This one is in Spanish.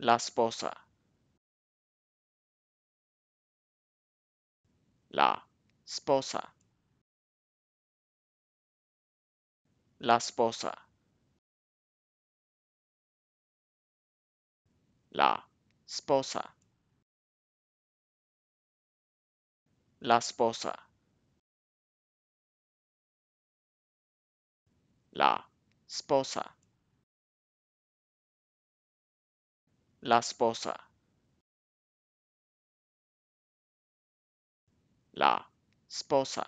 La esposa. La esposa. La esposa. La esposa. La esposa. La esposa. La esposa. La esposa.